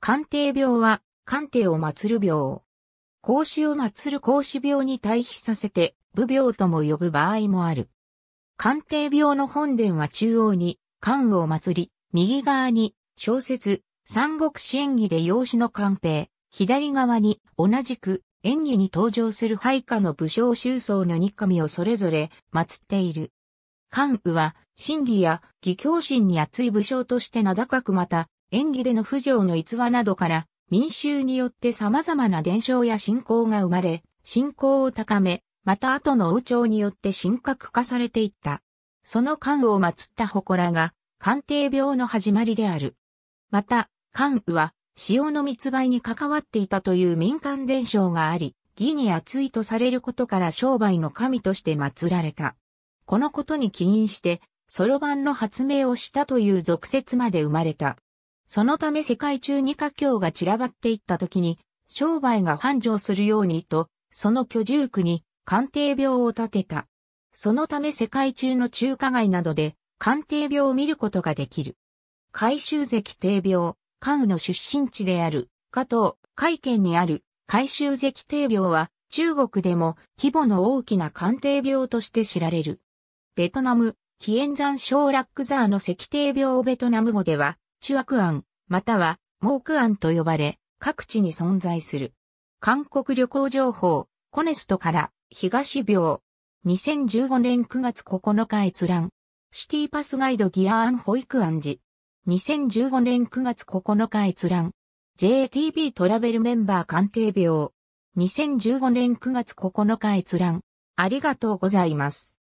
官邸病は、官邸を祀る病。孔子を祀る孔子病に対比させて、武病とも呼ぶ場合もある。官邸病の本殿は中央に、官を祀り、右側に、小説、三国志演技で養子の官兵、左側に、同じく、演技に登場する配下の武将周僧の日神をそれぞれ祀っている。関羽は、真偽や義教心に厚い武将として名高くまた、演技での不条の逸話などから民衆によって様々な伝承や信仰が生まれ、信仰を高め、また後の王朝によって神格化されていった。その関羽を祀った祠が、官邸病の始まりである。また、関羽は、塩の密売に関わっていたという民間伝承があり、義に厚いとされることから商売の神として祀られた。このことに起因して、そろばんの発明をしたという俗説まで生まれた。そのため世界中に華僑が散らばっていった時に、商売が繁盛するようにと、その居住区に官邸病を建てた。そのため世界中の中華街などで官邸病を見ることができる。海州関邸病、関羽の出身地である、加藤、海県にある海州関邸病は中国でも規模の大きな官邸病として知られる。ベトナム、キエンザン・ショーラックザーの石邸病ベトナム語では、チュアクアン、または、モークンと呼ばれ、各地に存在する。韓国旅行情報、コネストから、東病。2015年9月9日閲覧。シティパスガイドギアアン保育案時。2015年9月9日閲覧。JTB トラベルメンバー鑑定病。2015年9月9日閲覧。ありがとうございます。